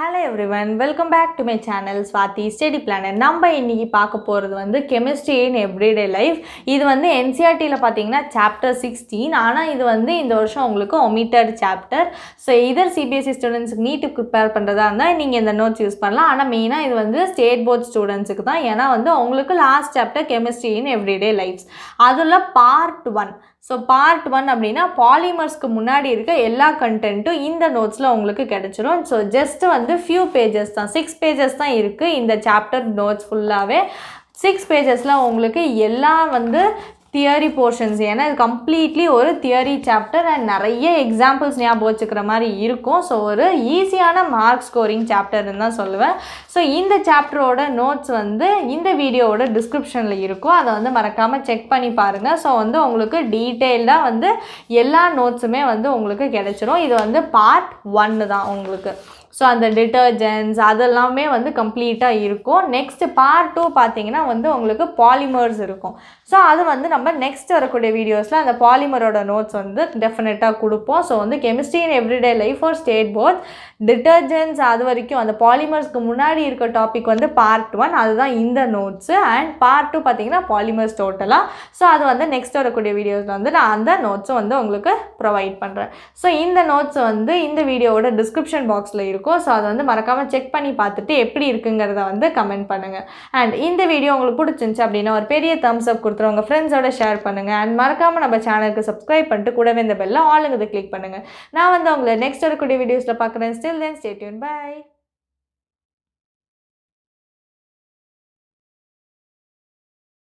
hello everyone welcome back to my channel Swathi study planner நம்ம இன்றைக்கி பார்க்க போகிறது வந்து கெமிஸ்ட்ரி இன் எவ்ரிடே லைஃப் இது வந்து என்சிஆர்டியில் e பார்த்தீங்கன்னா சாப்டர் சிக்ஸ்டீன் ஆனால் இது வந்து இந்த வருஷம் உங்களுக்கு omitted chapter so either CBSE ஸ்டூடெண்ட்ஸுக்கு நீட்டுக்கு ப்ரிப்பேர் பண்ணுறதா இருந்தால் நீங்கள் இந்த நோட்ஸ் யூஸ் பண்ணலாம் ஆனால் மெயினாக இது வந்து ஸ்டேட் போர்ட் ஸ்டூடெண்ட்ஸுக்கு தான் ஏன்னா வந்து உங்களுக்கு last chapter chemistry in everyday life's அதில் part one so part one அப்படின்னா பாலிமர்ஸ்க்கு முன்னாடி இருக்க எல்லா கண்டென்ட்டும் இந்த நோட்ஸில் உங்களுக்கு கிடச்சிரும் ஸோ ஜஸ்ட்டு வந்து ஃபியூ பேஜஸ் தான் சிக்ஸ் பேஜஸ் தான் இருக்குது இந்த சாப்டர் நோட்ஸ் ஃபுல்லாகவே சிக்ஸ் பேஜஸில் உங்களுக்கு எல்லாம் வந்து தியரி போர்ஷன்ஸ் ஏன்னா இது கம்ப்ளீட்லி ஒரு தியரி சாப்டர் அண்ட் நிறைய எக்ஸாம்பிள்ஸ் ஞாபகம் வச்சுக்கிற மாதிரி இருக்கும் ஸோ ஒரு ஈஸியான மார்க் ஸ்கோரிங் சாப்டர்னு தான் சொல்லுவேன் ஸோ இந்த சாப்டரோட நோட்ஸ் வந்து இந்த வீடியோவோட டிஸ்கிரிப்ஷனில் இருக்கும் அதை வந்து மறக்காமல் செக் பண்ணி பாருங்கள் ஸோ வந்து உங்களுக்கு டீட்டெயில்டாக வந்து எல்லா நோட்ஸுமே வந்து உங்களுக்கு கிடச்சிரும் இது வந்து பார்ட் ஒன்று தான் உங்களுக்கு ஸோ அந்த டிட்டர்ஜென்ட்ஸ் அதெல்லாமே வந்து கம்ப்ளீட்டாக இருக்கும் நெக்ஸ்ட்டு பார்ட் டூ பார்த்தீங்கன்னா வந்து உங்களுக்கு பாலிமர்ஸ் இருக்கும் ஸோ அது வந்து நம்ம நெக்ஸ்ட் வரக்கூடிய வீடியோஸில் அந்த பாலிமரோட நோட்ஸ் வந்து டெஃபினட்டாக கொடுப்போம் ஸோ வந்து chemistry in everyday life for state board detergents அது வரைக்கும் அந்த பாலிமர்ஸ்க்கு முன்னாடி இருக்க டாபிக் வந்து பார்ட் ஒன் அதுதான் இந்த நோட்ஸு அண்ட் பார்ட் டூ பார்த்தீங்கன்னா பாலிமர்ஸ் டோட்டலாக ஸோ அது வந்து நெக்ஸ்ட் வரக்கூடிய வீடியோஸில் வந்து நான் அந்த நோட்ஸும் வந்து உங்களுக்கு ப்ரொவைட் பண்ணுறேன் ஸோ இந்த நோட்ஸ் வந்து இந்த வீடியோவோட டிஸ்கிரிப்ஷன் பாக்ஸில் இருக்கும் இருக்கோ ஸோ அதை வந்து மறக்காமல் செக் பண்ணி பார்த்துட்டு எப்படி இருக்குங்கிறத வந்து கமெண்ட் பண்ணுங்கள் அண்ட் இந்த வீடியோ உங்களுக்கு பிடிச்சிருந்துச்சு அப்படின்னா ஒரு பெரிய தம்ஸ் அப் கொடுத்துரு உங்கள் ஃப்ரெண்ட்ஸோட ஷேர் பண்ணுங்கள் அண்ட் மறக்காமல் நம்ம சேனலுக்கு சப்ஸ்கிரைப் பண்ணிட்டு கூடவே இந்த பெல்லில் ஆளுங்கிறது கிளிக் பண்ணுங்கள் நான் வந்து உங்களை நெக்ஸ்ட் வரக்கூடிய வீடியோஸில் பார்க்குறேன் ஸ்டில் தென் ஸ்டேட்யூன் பாய்